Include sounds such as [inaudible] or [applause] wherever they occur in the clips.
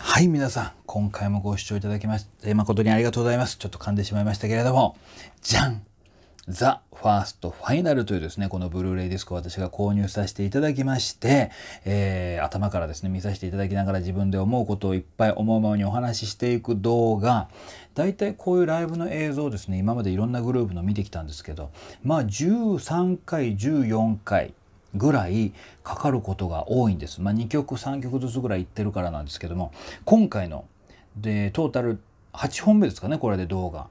はい、皆さん、今回もご視聴いただきまして、誠にありがとうございます。ちょっと噛んでしまいましたけれども、じゃんザ・ファースト・ファイナルというですね、このブルーレイディスクを私が購入させていただきまして、えー、頭からですね、見させていただきながら自分で思うことをいっぱい思うままにお話ししていく動画、大体こういうライブの映像をですね、今までいろんなグループの見てきたんですけど、まあ13回、14回、ぐらいかかることが多いんです。まあ、2曲3曲ずつぐらいいってるからなんですけども今回のでトータル8本目ですかねこれで動画。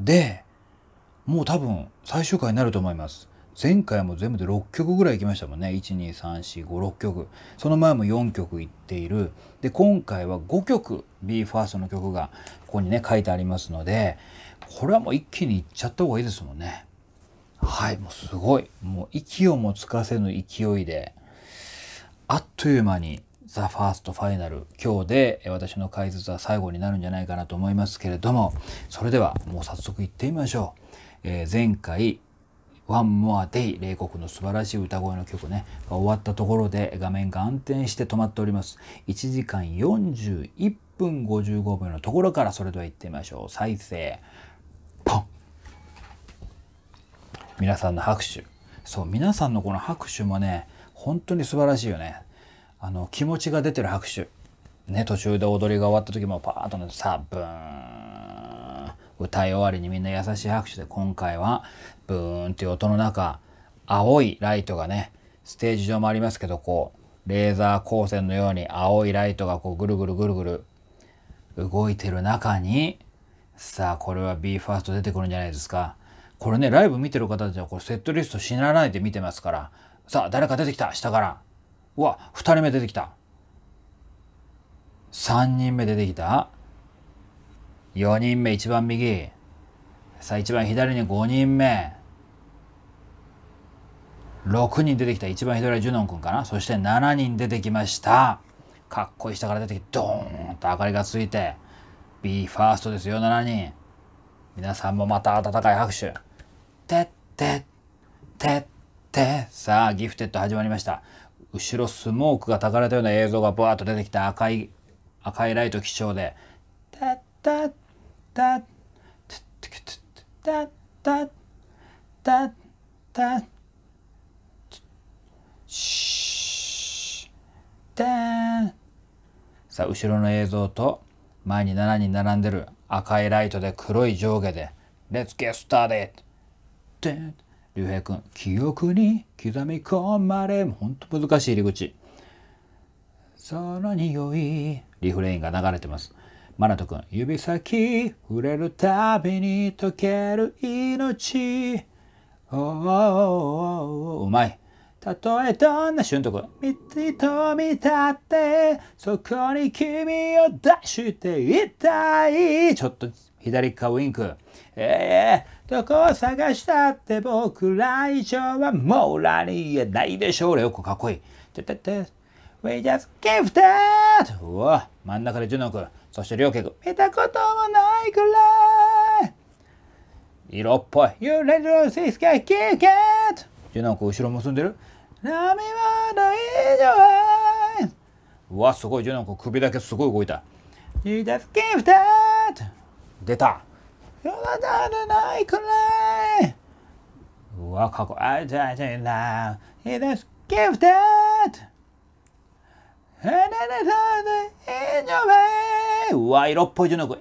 でもう多分最終回になると思います。前回も全部で6曲ぐらい行きましたもんね12345 6曲その前も4曲行っているで今回は5曲 BE:FIRST の曲がここにね書いてありますのでこれはもう一気にいっちゃった方がいいですもんね。はい、もうすごい。もう息をもつかせぬ勢いで、あっという間に、ザ・ファースト・ファイナル、今日で私の解説は最後になるんじゃないかなと思いますけれども、それではもう早速いってみましょう。えー、前回、One More Day 冷酷の素晴らしい歌声の曲ね終わったところで画面が暗転して止まっております1時間41分55秒のところからそれではいってみましょう再生ポン皆さんの拍手そう皆さんのこの拍手もね本当に素晴らしいよねあの気持ちが出てる拍手ね途中で踊りが終わった時もパーッとねさブーン歌い終わりにみんな優しい拍手で今回はブーンっていう音の中青いライトがねステージ上もありますけどこうレーザー光線のように青いライトがこうぐるぐるぐるぐる動いてる中にさあこれは BE:FIRST 出てくるんじゃないですか。これね、ライブ見てる方たちは、これセットリストしなないで見てますから、さあ、誰か出てきた下から。うわ、2人目出てきた。3人目出てきた。4人目一番右。さあ、一番左に5人目。6人出てきた。一番左はジュノン君かな。そして7人出てきました。かっこいい下から出てきて、ドーンと明かりがついて。b ーファーストですよ、7人。皆さんもまた温かい拍手。てててさあギフテッド始まりました後ろスモークがたかれたような映像がバーッと出てきた赤い赤いライト基調で「タッタッタッタッタッタッタッタッ」さあ後ろの映像と前に7人並んでる赤いライトで黒い上下で「レッツゲスターデーって竜兵君記憶に刻み込まれほんと難しい入り口その匂いリフレインが流れてますマナト君指先触れるたびに溶ける命おーおうまいたとえどんな瞬徳三つと見立ってそこに君を出していたいちょっと左側ウインク。ええー、どこを探したって僕ら以上はもうラリーないでしょう。レオコかっこいい。ててて。We just g a v t h a うわ、真ん中でジュノ君。そして両家君。見たこともないくらい色っぽい。You let the six guy kick it! ジュノ君後ろ結んでる波はの以上うわ、すごい。ジュノ君首だけすごい動いた。You just g a v t 出た「まだらないくらいうわかっこいゃいゃな It gifted! うわ色っぽいじゃなく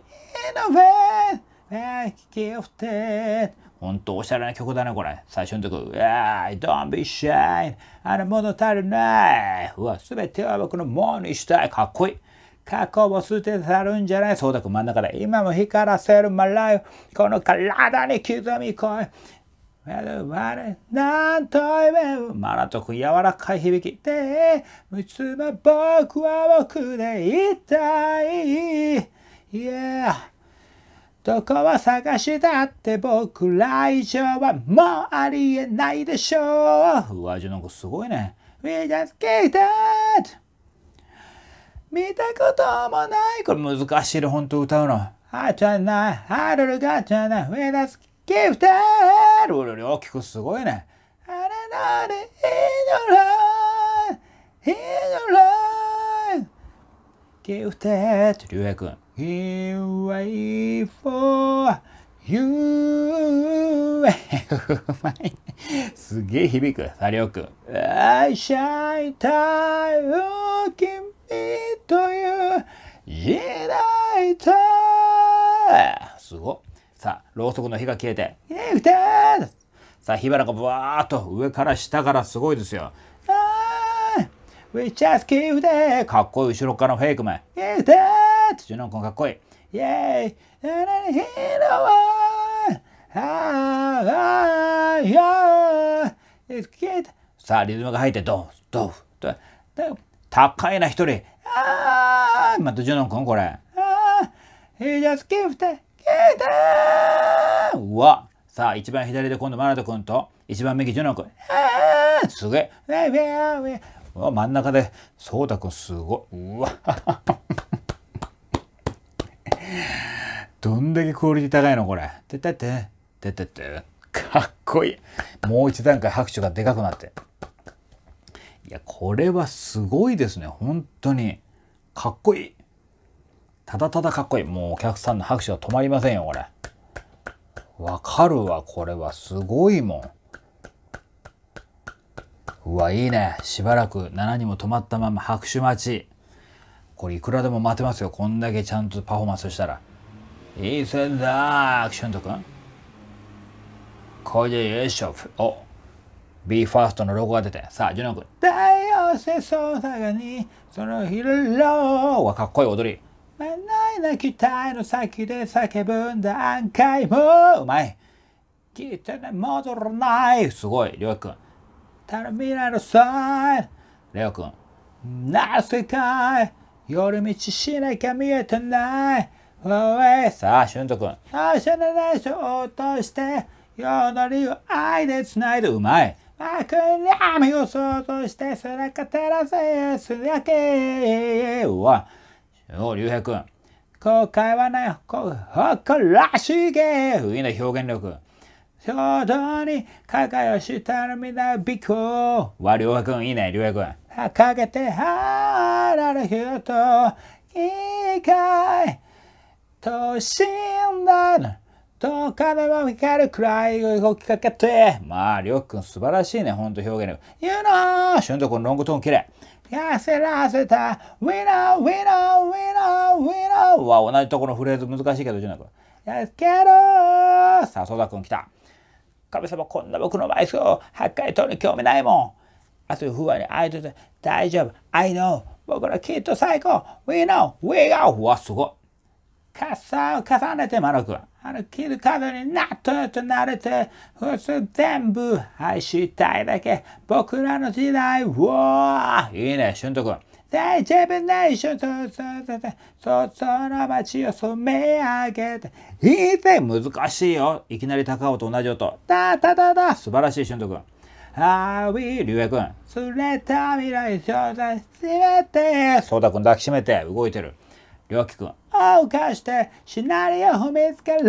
In y way! Gifted! 本当おしゃれな曲だね、これ。最初のとわ、Don't be shy! あれ、物足りないうわ、すべては僕のものにしたいかっこいい過去を捨て去るんじゃない。そうだく真ん中で。今も光らせるマライこの体に刻み来い。なんと言えマラト君柔らかい響きで、いつも僕は僕でいたい。Yeah. どこを探したって僕ら以上はもうありえないでしょう。うわ、じゃなんかすごいね。We just get it! 見たこともない。これ難しいで、本当歌うの。あちゃない、ハルルガチャない、ウェダスギフタールルル、大きくすごいね。あれなれ、イノライノライギフターとりゅうやくん。Here I for you うまい。すげえ響く、サリオく I shine time, l o o k i n いという言えいとすごさあろうそくの火が消えて「さあ火花がぶわーっと上から下からすごいですよ。We just give t かっこいい後ろからのフェイクマン。イーイーってュノン君かっこいい。イェーイヒーローーーさあリズムが入ってドンドンドンドン高いな、一人。ああ、またジョ4くんこれ。ああ、ヘイジャスケフテ、ケーうわ。さあ、一番左で今度マナト君と、一番右ジョナくん。あー、すげえ。ウェイウェイウェイ。うわ、真ん中で、ソータくすごい。うわ。[laughs] どんだけクオリティ高いのこれ。ててて、ててて。かっこいい。もう一段階拍手がでかくなって。いや、これはすごいですね。本当に。かっこいい。ただただかっこいい。もうお客さんの拍手は止まりませんよ、これ。わかるわ、これは。すごいもん。うわ、いいね。しばらく7人も止まったまま拍手待ち。これいくらでも待てますよ。こんだけちゃんとパフォーマンスしたら。いい線だー、アクションとくん。これでよいしょ。お BE:FIRST のロゴが出て、さあ、ジュノン君、太陽せそさがに、そのヒルローはかっこいい踊り。まないな期待の先で叫ぶんだ、暗回も。うまい。聞いてね、戻らない。すごい、りょう君。ん。たらみなのサイン。りょう君。なるか界。夜道しなきゃ見えてない。おい、さあ、しゅんと君。最初のゃらないし落として。夜なりを愛でつないで、うまい。枕を想像してそれか照らせすやけはお竜兵君後悔はない誇らしげいいな表現力衝動にをした涙美行は竜兵君いいね竜兵君掲げてはらる人い一回と死んだとでも光るくらい動きかけて。まあ、りょうくん素晴らしいね。ほんと表現力。You know! しゅんとこのロングトーン綺麗。痩せらせた。ウィナー、ウィナー、ウィナー、ウィナー。は同じとこのフレーズ難しいけど、じゃなく。やっけろさあ、そうだくん来た。神様、こんな僕の枚数を8回取る興味ないもん。あとふわり、あいで大丈夫。I know. 僕らきっと最高。We know. We go. うわ、すごい。重ねて、マロ君。歩きる角になっとと慣れて、普通全部愛したいだけ、僕らの時代うわいいね、俊斗ん。大丈夫な一緒と、そ、その街を染め上げて。いいぜ難しいよいきなり高尾と同じ音。だ、だ、だ、だ素晴らしい、俊斗君。あーウ龍也君。連れた未来、そうだ、すべて。そうだ君抱きしめて、動いてる。りょうきくん、かしてシナリオ踏みつけろ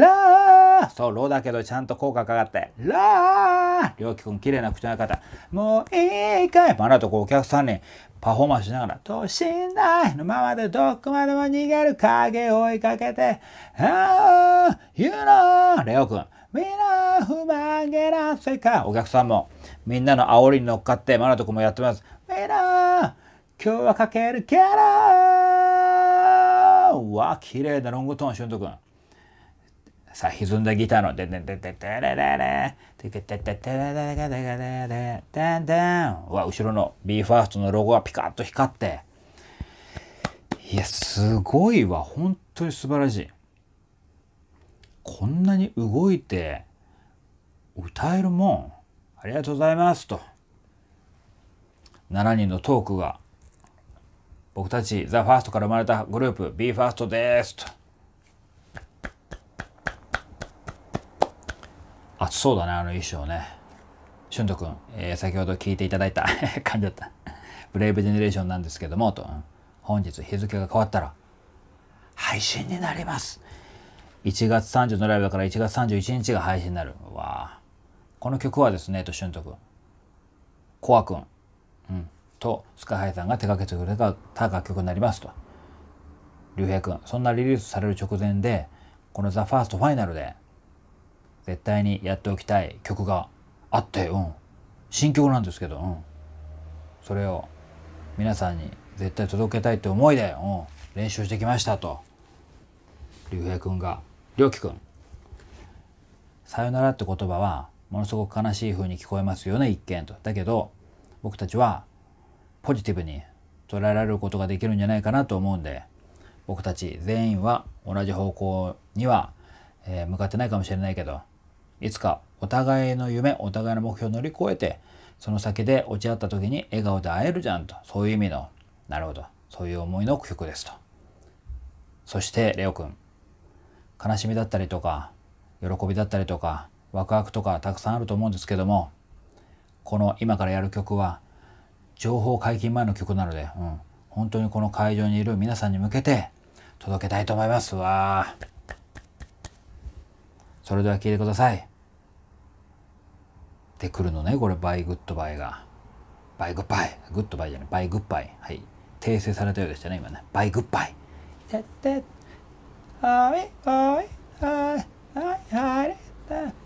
そう、ロだけどちゃんと効果かかって。ローりょうきくん、綺麗な口の中もういいかいまなとこうお客さんにパフォーマンスしながら、都心内のままでどこまでも逃げる影を追いかけて、ああ、言うな k レオくん、みんな不満げな世界。お客さんも、みんなの煽りに乗っかって、まナとこもやってます。みんな、今日はかけるけどうわ綺麗だロングトーンしんとくんさあ歪んだギターの「でででででれれれ」「てけてててれれれれれれれ」「でんでん」は後ろの BE:FIRST のロゴがピカッと光っていやすごいわ本当に素晴らしいこんなに動いて歌えるもんありがとうございますと7人のトークが僕たち THEFIRST から生まれたグループ BE:FIRST ですと。暑そうだね、あの衣装ね。しゅんとくん、えー、先ほど聞いていただいた [laughs] 感じだった。ブレイブジェネレーションなんですけども、と。本日日付が変わったら、配信になります。1月30のライブだから1月31日が配信になる。わあ。この曲はですね、と、しゅんとくん。コア君とカハイさんが手掛けてくれた楽曲になりますと。竜兵くん、そんなリリースされる直前で、この THEFIRST ファイナルで、絶対にやっておきたい曲があって、うん。新曲なんですけど、うん。それを皆さんに絶対届けたいって思いで、うん、練習してきましたと。竜兵くんが、涼樹くん。さよならって言葉は、ものすごく悲しい風に聞こえますよね、一見と。だけど、僕たちはポジティブに捉えられることができるんじゃないかなと思うんで僕たち全員は同じ方向には、え向かってないかもしれないけどいつかお互いの夢お互いの目標を乗り越えてその先で落ち合った時に笑顔で会えるじゃんとそういう意味のなるほどそういう思いの曲ですとそしてレオくん悲しみだったりとか喜びだったりとかワクワクとかたくさんあると思うんですけどもこの今からやる曲は情報解禁前の曲なので、うん、本当にこの会場にいる皆さんに向けて届けたいと思いますわそれでは聴いてくださいでくるのねこれバイグッドバイがバイグッバイグッドバイじゃないバイグッバイはい訂正されたようでしたね今ねバイグッバイはいはいはいはいはい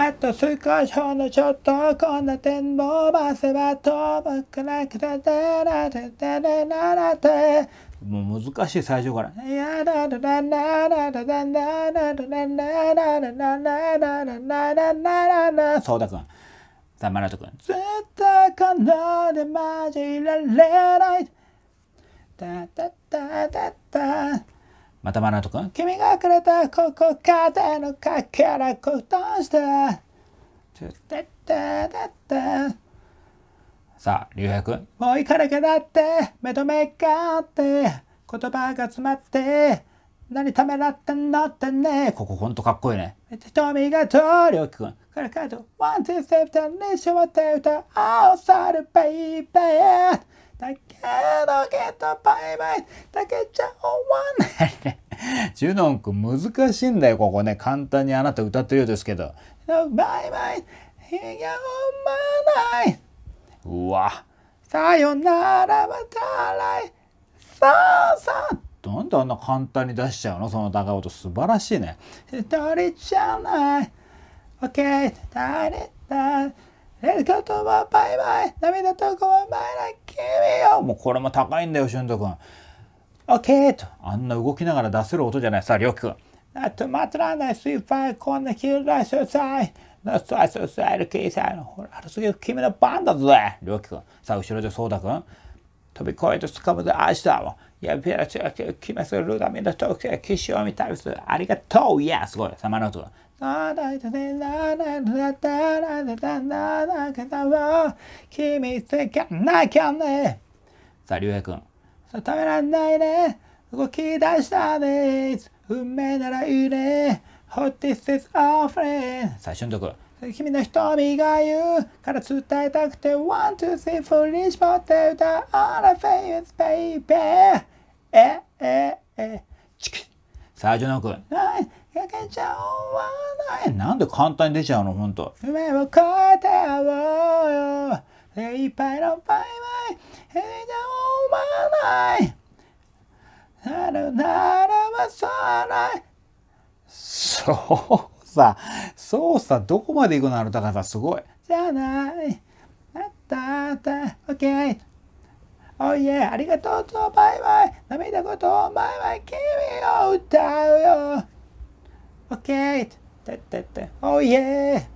あと少しほのちょっとこんな展望バスは遠くなくててらててれららてもう難しい最初から。やそうだくん。さあ、まなとくん。絶対こので交じられない。だだだだだ。またまなとか、君がくれたここかでのかけらこどうして。さあ、竜也君、もう行かきかだって、目と目があって、言葉が詰まって、何ためらってんのってね。ここほんとかっこいいね。瞳が通りょうきくん。からかいと、ワン、ツー、セーフテン、にしわって歌、あおさる、ベイベイ、ハロケットバイバイたけちゃんないジュノン君難しいんだよここね簡単にあなた歌ってるようですけどバイバイひがおまないうわさよならまたい。さあさあなんであんな簡単に出しちゃうのその高い音素晴らしいね。人じゃない。ケー、誰だ。レッツゴーバーバイバイ涙とこはバイラ君よもうこれも高いんだよ、俊斗くん。オッケーと。あんな動きながら出せる音じゃない。さあ、りょうきくん。あと、またらないスイーパー、こんなきーラーショーサイ。ナスアイスサイルキーサイほら、あるすぎる君の番だぜ。りょうきくん。さあ、後ろでそうだくん。飛び越えて掴むで明日を。やべえ、決めするルーダメの特性、騎士を見たりする。ありがとう。いや、すごい。さまマナト。君つかなきゃね。さあ、竜也くん。ためらんないね。動き出したね。運命ならいいね。Hot this is our friend. 最初の曲。君の瞳が言うから伝えたくて One, two, three, four, リシポって歌 All of you is baby えええチキさあ、ジョノ君。はけちゃわない。なんで簡単に出ちゃうの、本当夢を超えて会おうよ。精一杯のバイバイ。変な思わない。なるならばさない。そうさ、そうさ、どこまで行くのあた高さ、すごい。じゃない。あったあった。オッケー。おいえ、ありがとうと、バイバイ。涙ごと、バイバイ。君を歌うよ。OK! てってって、おいえ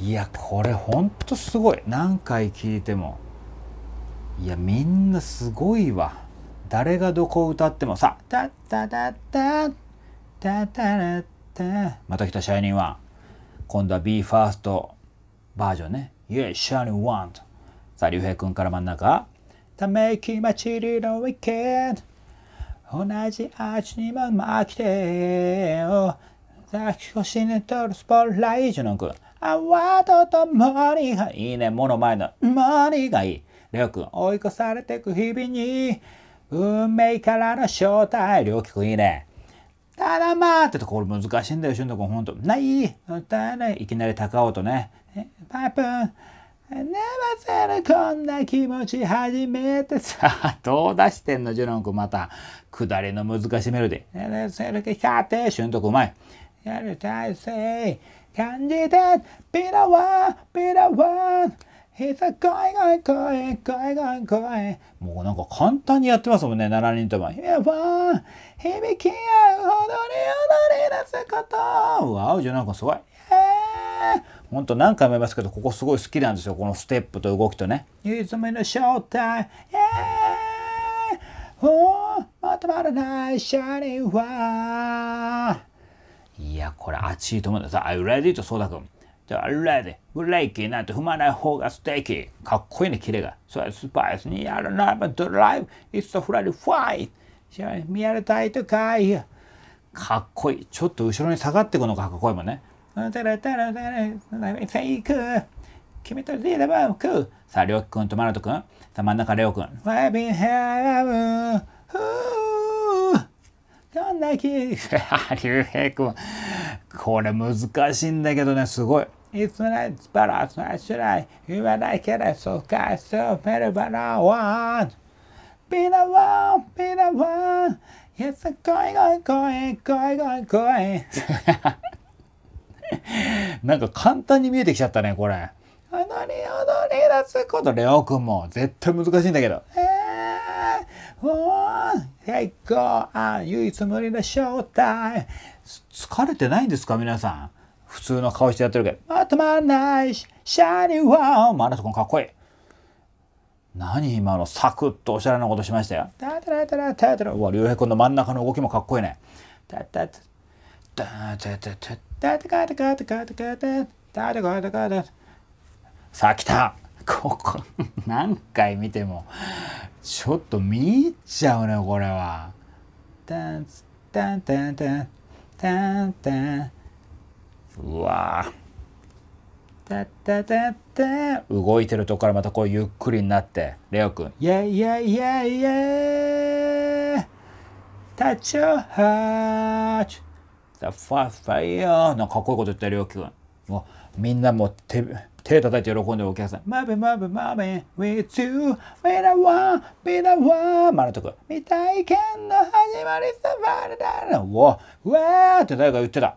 いや、これほんとすごい。何回聞いても。いや、みんなすごいわ。誰がどこを歌ってもさ、タまた来たシャイニーワン。今度は BE:FIRST バージョンね。Yeah, シャイニーワン。さあ、竜兵くんから真ん中。ため息待ちりのウィケンド。同じ味にも負けてよ。抱きしにとるスポーライジュの句。ドとともにがいいね。もの前のもにがいい。りょうくん、追い越されてく日々に。運命からの招待りょうきくんいいね。ただまーってとこれ難しいんだよ、しゅんとくん。ほんと。ない。い。きなり高音ね。パイプン。never said こんな気持ち初めて [laughs] さあ、どう出してんの、ジュノン君また。下りの難しめいメロディー。ねばせる気勝て、瞬徳うまい。やる体勢、感じて、ピラワン、ピラワン。へさ、かいがいかい、かいがいかい。もうなんか簡単にやってますもんね、7人とも。やばー響き合う、踊り踊り出すこと。うわ、ジュノン君すごい。ほんと何回も言いますけど、ここすごい好きなんですよ。このステップと動きとね。いつもの正体、えー、おー、まとまらないシャリはいや、これ熱いと思うんだ。さ r e y ready? と相田君。じゃあ、ready? ブレイキーなんて踏まない方がステーキ。かっこいいね、キレが。それスパイスにやるならばドライブ。It's a friendly fight. 見やりたいとかい。かっこいい。ちょっと後ろに下がっていくのがかっこいいもんね。タラタラタラ、フイク。君とリーダバークさあ、りょうきくんとまなとくん。さあ、真ん中りょうくん。ファイビンヘアブー。ふぅ。どんなだけ。りゅうへいくん。これ難しいんだけどね、すごい。It's not but it's not should I. You and I can I so guys so better but I want. Be the one, be the one. i t s going, I'm going, going, going, going. [laughs] なんか簡単に見えてきちゃったね、これ。あのり、ありだつこと、レオくんも。絶対難しいんだけど。えー、おー、最高、あ、唯一無二の正体。疲れてないんですか、皆さん。普通の顔してやってるけど。まとまんないし、シャニワン。マナト君かっこいい。何今のサクッとおしゃれなことしましたよ。タタラタラタタラ。うわ、りょうへいくんの真ん中の動きもかっこいいね。タタタタタタタタタタカタカタカタカタタタカタカタさあ来たここ何回見てもちょっと見入っちゃうねこれはタンタンタンタンタンタンうわタタタタ動いてるとこからまたこうゆっくりになってレオくん「イェイイェイイェイイェイタッチョハーチ」した。ファイファイヤーなんかかっこいいこと言ってるよ、きくん。もうみんなもう手、手叩いて喜んでるお客さん。マーベマーベマーベ、with you, w ラ the o n ラ be the o n 未体験の始まりさ、バルダル。うわ、うわーって誰か言ってた。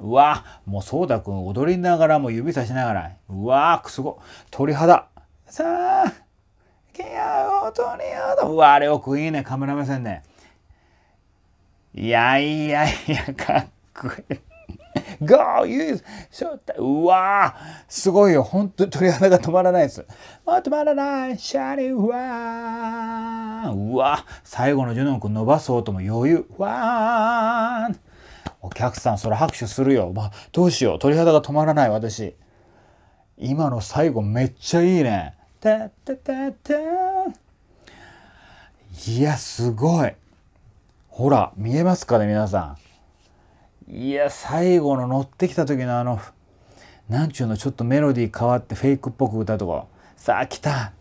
うわもうソうダくん踊りながらも指さしながら。うわー、すご。鳥肌。さあ、ケアを取り肌。うと。わあれよくいいね、カメラ目線ね。いやいやいや、かっこいい。Go! Use! うわすごいよ。ほんと鳥肌が止まらないです。あ、止まらないシャリワーンうわ最後のジュノン君伸ばそうとも余裕。わーお客さん、それ拍手するよ。まあ、どうしよう。鳥肌が止まらない、私。今の最後めっちゃいいね。たたたたいや、すごい。ほら、見えますかね、皆さん。いや、最後の乗ってきた時のあの、なんちゅうの、ちょっとメロディー変わってフェイクっぽく歌うとこ。さあ、来た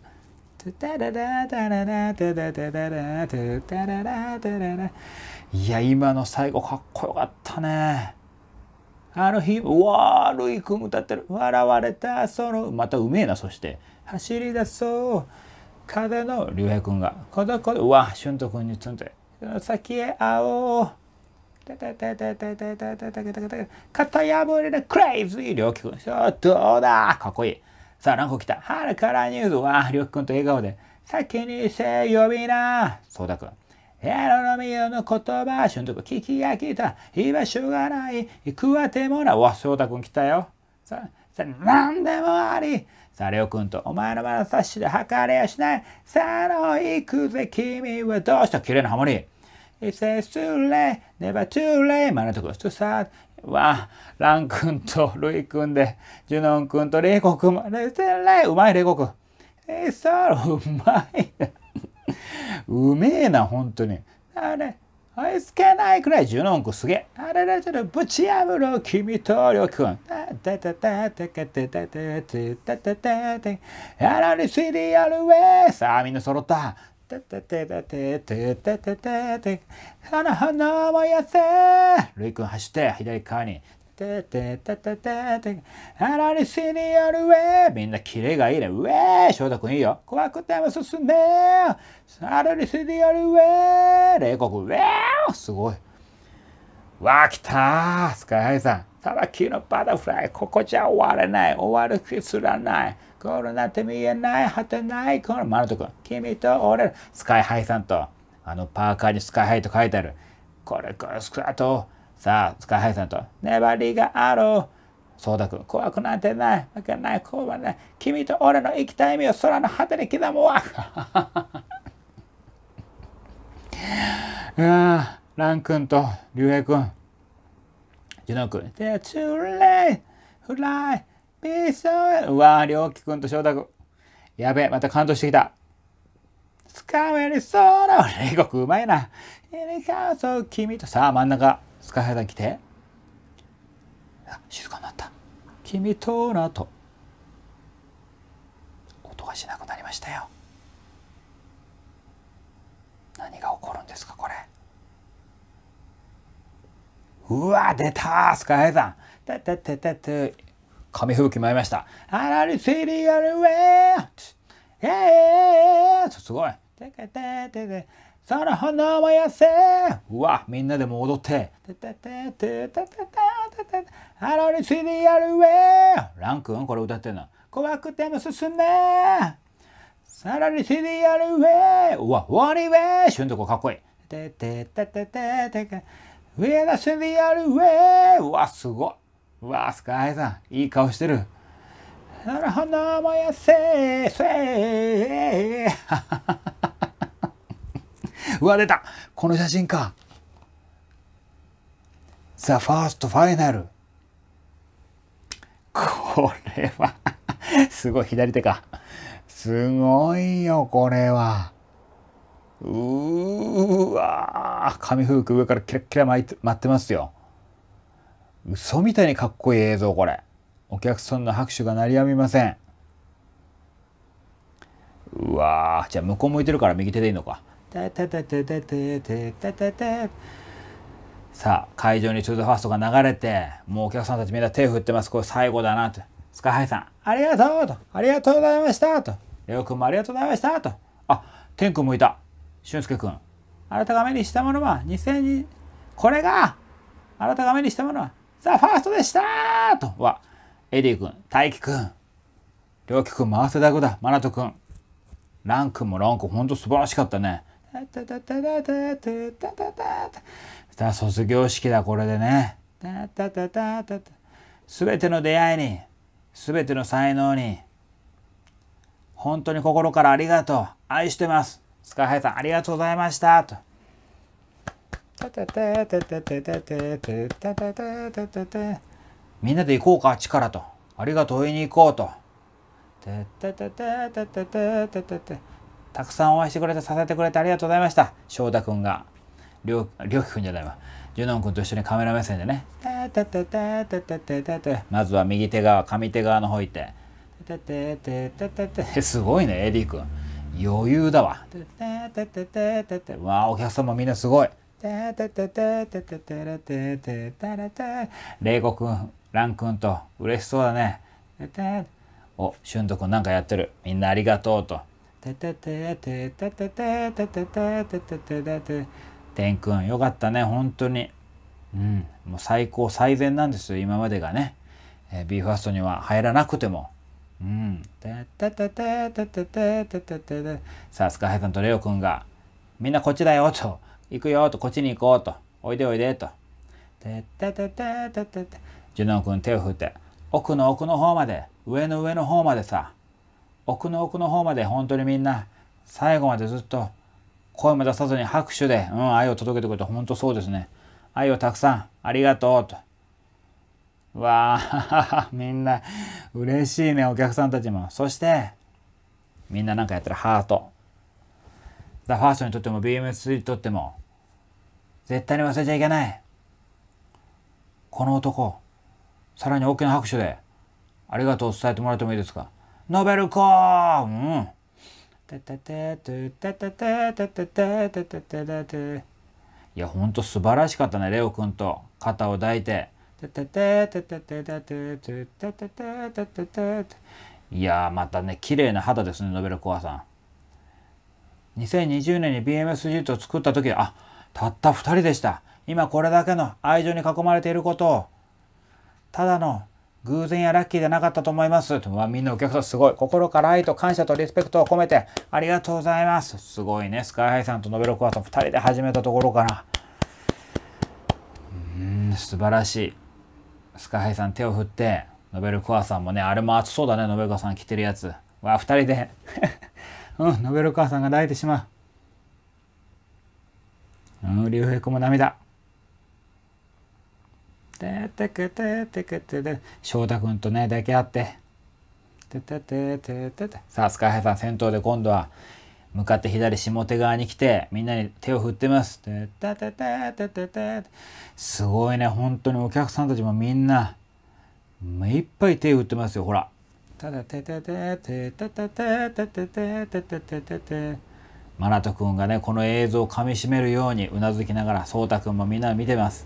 いや、今の最後かっこよかったね。あの日、うわー、ル君歌ってる。笑われた、その、またうめえな、そして。走り出そう。風の竜兵君が。孤独で、うわ、俊斗君にツンと。先へ会お青型破りでクレイジー両極君おっとだかっこいいさあ何個来た春からニュースは両君と笑顔で先にせ呼びなそうだ君エロのみよの言葉、瞬読聞き飽きた、居場所がない、いくわてもな、わ、翔くん来たよ。さ、さ、なんでもあり、さあ、レオ君と、お前のまだ察しで測れやしない。さあ、行くぜ、君はどうした綺麗なハモリいせすれ、a y s too late, never トサーわラン君とルイ君で、ジュノン君とレイコく、も、レセレうまいレイコん。えー、そう、うまいうめえな、本当に。あれ追いつけないくらい14億すげえ。あれれれれ、ぶち破ろう、君とりょうくん。たたたたたたたたたたたたやられすリアルウェイ。さあ、みんな揃った。たたたたたたたたたた。花花たやせ。るいたた走って、左側に。てててててて、あらりシリアルウェイ。みんなキレがいいね。ウェイ翔太くんいいよ。怖くても進めよ。あらりシリアルウェイ。冷酷ウェイすごい。わあ、来たースカイハイさん。たばきのバタフライ。ここじゃ終われない。終わる気すらない。ゴールなんて見えない。果てない。このマルト君。君と俺。スカイハイさんと。あのパーカーにスカイハイと書いてある。これからスクワット。さあ、スカイハイさんと、粘りがある。そうだくん、怖くなんてない、負けない、怖くない。君と俺の生きた意味を空の果てに刻むわ。[laughs] ああ、ラン君と竜兵君、ジュノ君、They're too late, fly, be so うわー、りくう君と翔太君。やべえ、また感動してきた。スカウェリソーラ、レゴ君うまいな。エリカーソー、君と、さあ真ん中。スカイハイさん来てあ静かになった君との後音がしなくなりましたよ何が起こるんですかこれうわ出たスカイハイさんててててて紙吹雪舞いましたあらりセリアルウェえええすごいてけてててさら花はやせうわみんなでも踊って「てててててててててハロリシリアルウェイ」ランくんこれ歌ってんの怖くても進めさらにシィアルウェイうわワニウェイシュンとこかっこいい「てててててててウェアシリアルウェイうわすごいうわスカイさんいい顔してるなら花もやせせーうわ、出たこの写真か。The First Final。これはすごい、左手か。すごいよ、これは。うーわー紙フーク上からキラキラ舞ってますよ。嘘みたいにかっこいい映像、これ。お客さんの拍手が鳴りやみません。うわじゃあ向こう向いてるから右手でいいのか。タタタタタタタタさあ会場に「トゥーザファーストが流れてもうお客さんたちみんな手振ってますこれ最後だなと「スカハイさんありがとう」と「ありがとうございました」と「レオ君もありがとうございました」と「あ天君もいた俊介君あなたが目にしたものは2002これがあなたが目にしたものはザ・ファーストでしたとはエディ君大輝君良樹君もせたくだマナト君ラン君もラン君ほんと素晴らしかったねタタタタタタタタタタ卒業式だこれでねタタタタタタ全ての出会いに全ての才能に本当に心からありがとう愛してますスカイハイさんありがとうございましたとみんなで行こうかあっちからとありがとう言いに行こうと。たくさんお会いしてくれて、支えてくれてありがとうございました。翔太くんが、りょうきくんじゃないわ。ジュノン君と一緒にカメラ目線でね、まずは右手側、上手側の方行って、すごいね、エディ君。余裕だわ。わあ、お客様みんなすごい。ラレイコ君、ラン君と嬉しそうだね。お、シュント君なんかやってる。みんなありがとうと。ててててててててててててててて天くんよかったね本当にうんもう最高最善なんですよ今までがね、えー、b ファーストには入らなくてもうんててててててててててさあスカイハイさんとレオくんがみんなこっちだよと行くよとこっちに行こうとおいでおいでとてててててててジュノン君手を振って奥の奥の方まで上の上の方までさ奥の奥の方まで本当にみんな最後までずっと声も出さずに拍手で、うん、愛を届けてくれて本当そうですね。愛をたくさんありがとうと。わあ、[laughs] みんな嬉しいね、お客さんたちも。そして、みんななんかやったらハート。ザ・ファーストにとっても BMS にとっても、絶対に忘れちゃいけない。この男、さらに大きな拍手で、ありがとう伝えてもらってもいいですかノベルコーンいやほんと素晴らしかったねレオくんと肩を抱いていやまたね綺麗な肌ですねノベルコアさん2020年に BMS ジートを作った時あたった2人でした今これだけの愛情に囲まれていることをただの偶然やラッキーじゃなかったと思います。まあ、みんなお客さんすごい。心から愛と感謝とリスペクトを込めて、ありがとうございます。すごいね。スカイハイさんとノベルクワさん2人で始めたところから。うん、素晴らしい。スカイハイさん手を振って、ノベルクワさんもね、あれも暑そうだね、ノベルクワさん着てるやつ。わ二2人で。[laughs] うん、ノベルクワさんが抱いてしまう。うん、竜兵君も涙。ててててて翔太君とね抱き合ってててててててさあスカイハイさん先頭で今度は向かって左下手側に来てみんなに手を振ってますててててててすごいね本当にお客さんたちもみんないっぱい手を振ってますよほらただててててててててててててててマナト君がねこの映像をかみしめるようにうなずきながら翔太君もみんな見てます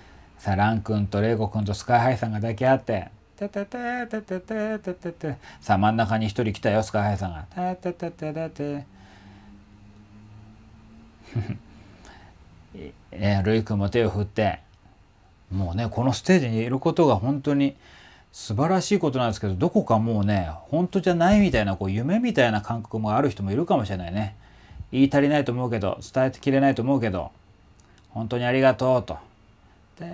さあラン君とレイゴ君とスカイハイさんが抱き合って「ててててててててて」さあ真ん中に一人来たよスカイハイさんが「てててててて」えルイ君も手を振ってもうねこのステージにいることが本当に素晴らしいことなんですけどどこかもうね本当じゃないみたいなこう夢みたいな感覚もある人もいるかもしれないね言い足りないと思うけど伝えてきれないと思うけど本当にありがとうと。き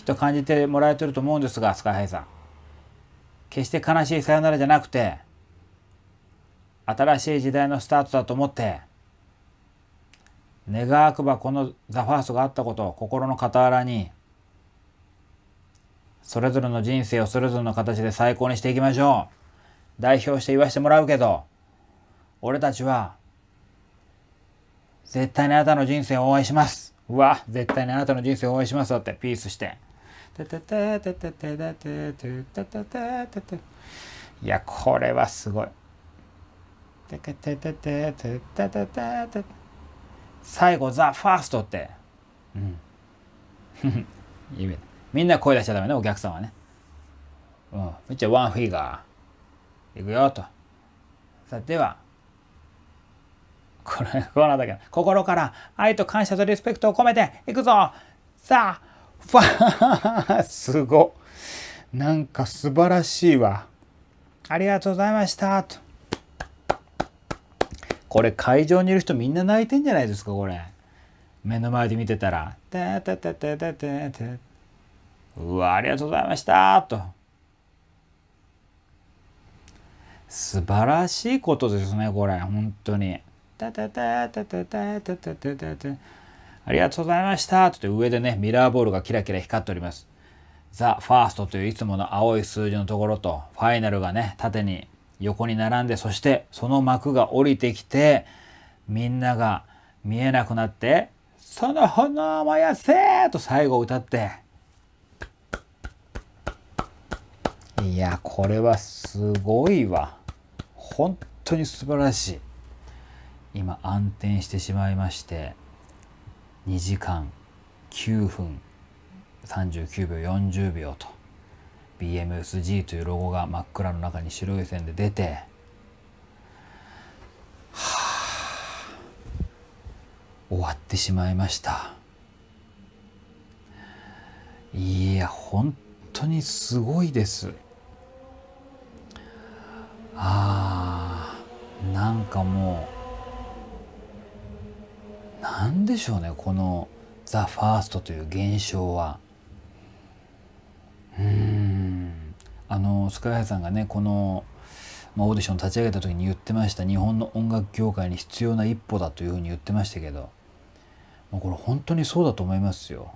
っと感じてもらえてると思うんですが、スカイハイさん。決して悲しいさよならじゃなくて、新しい時代のスタートだと思って、願わくばこのザ・ファーストがあったことを心の傍らに、それぞれの人生をそれぞれの形で最高にしていきましょう。代表して言わしてもらうけど、俺たちは絶対にあなたの人生を応援します。うわ、絶対にあなたの人生を応援します。だって、ピースして。いや、これはすごい。最後、ザ・ファーストって。うん。みんな声出しちゃダメね、お客さんはね。うん。めっちゃワンフィガー。いくよ、と。さあ、では。これ、こうなんだけど、心から愛と感謝とリスペクトを込めていくぞさあファ [laughs] すごなんか素晴らしいわ。ありがとうございましたと。これ会場にいる人みんな泣いてんじゃないですかこれ。目の前で見てたら。ててててててて。うわ、ありがとうございましたと。素晴らしいことですねこれ本当に。タタタタタタタタタタタありがとうございましたと言って上でね、ミラーボールがキラキラ光っております。ザ・ファーストといういつもの青い数字のところと、ファイナルがね、縦に横に並んで、そしてその幕が降りてきて、みんなが見えなくなって、その炎を燃やせと最後歌って、いや、これはすごいわ。本当に素晴らしい。今暗転してしまいまして2時間9分39秒40秒と BMSG というロゴが真っ暗の中に白い線で出てはあ終わってしまいましたいや本当にすごいですああなんかもう何でしょうねこの「ザ・ファーストという現象は。うーんあの sky さんがねこの、まあ、オーディション立ち上げた時に言ってました日本の音楽業界に必要な一歩だというふうに言ってましたけど、まあ、これ本当にそうだと思いますよ。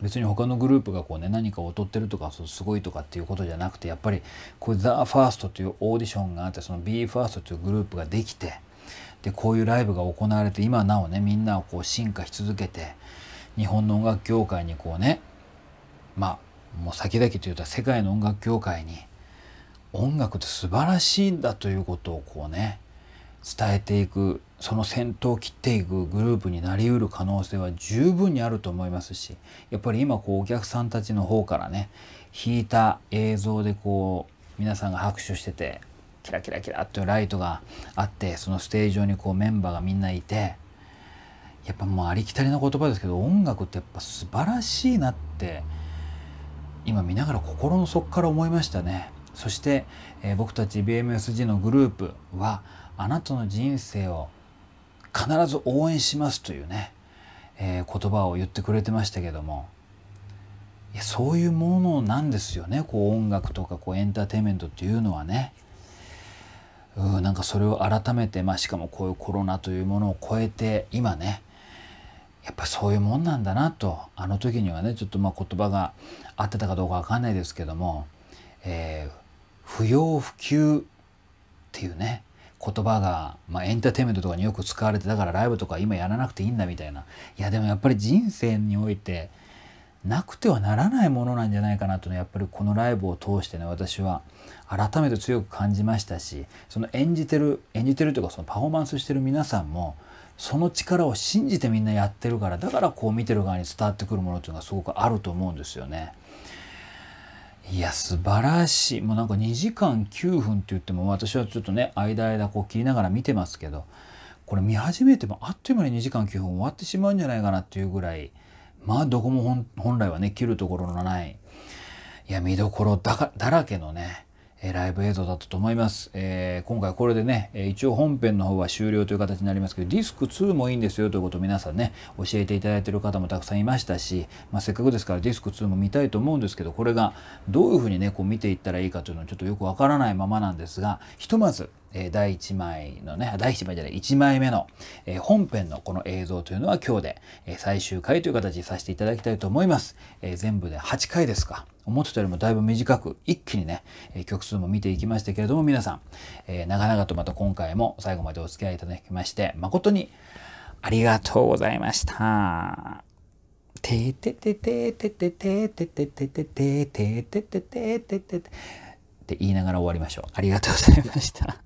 別に他のグループがこうね何かを劣ってるとかすごいとかっていうことじゃなくてやっぱりこれザ・フ THEFIRST というオーディションがあってその BE:FIRST というグループができてでこういうライブが行われて今なおねみんなをこう進化し続けて日本の音楽業界にこうねまあもう先々というと世界の音楽業界に音楽って素晴らしいんだということをこうね伝えていくその先頭を切っていくグループになりうる可能性は十分にあると思いますしやっぱり今こうお客さんたちの方からね引いた映像でこう皆さんが拍手しててキラキラキラっとライトがあってそのステージ上にこうメンバーがみんないてやっぱもうありきたりな言葉ですけど音楽ってやっぱ素晴らしいなって今見ながら心の底から思いましたね。そして、えー、僕たち BMSG のグループはあなたの人生を必ず応援しますというね、えー、言葉を言ってくれてましたけどもいやそういうものなんですよねこう音楽とかこうエンターテインメントっていうのはね。うんなんかそれを改めて、まあ、しかもこういうコロナというものを超えて今ねやっぱそういうもんなんだなとあの時にはねちょっとまあ言葉が合ってたかどうか分かんないですけども、えー、不要不急っていうね言葉が、まあ、エンターテインメントとかによく使われてだからライブとか今やらなくていいんだみたいないやでもやっぱり人生においてなくてはならないものなんじゃないかなとねやっぱりこのライブを通してね私は改めて強く感じましたしその演じてる演じてるというかそのパフォーマンスしてる皆さんもその力を信じてみんなやってるからだからこう見てる側に伝わってくるものっていうのがすごくあると思うんですよね。いや素晴らしいもうなんか2時間9分って言っても私はちょっとね間間こう切りながら見てますけどこれ見始めてもあっという間に2時間9分終わってしまうんじゃないかなっていうぐらいまあどこも本来はね切るところのないいや見どころだらけのねえライブ映像だったと思います、えー、今回これでね、え一応本編の方は終了という形になりますけどディスク2もいいんですよということを皆さんね教えていただいてる方もたくさんいましたし、まあ、せっかくですからディスク2も見たいと思うんですけどこれがどういうふうにねこう見ていったらいいかというのはちょっとよくわからないままなんですがひとまずえ第1枚のね、第1枚じゃない、1枚目の、え本編のこの映像というのは今日で、え最終回という形にさせていただきたいと思います。え全部で8回ですか。思ってたよりもだいぶ短く一気にね、え曲数も見ていきましたけれども皆さん、え長々とまた今回も最後までお付き合いいただきまして誠にありがとうございました。てててててててててててててててててててって言いながら終わりましょう。ありがとうございました。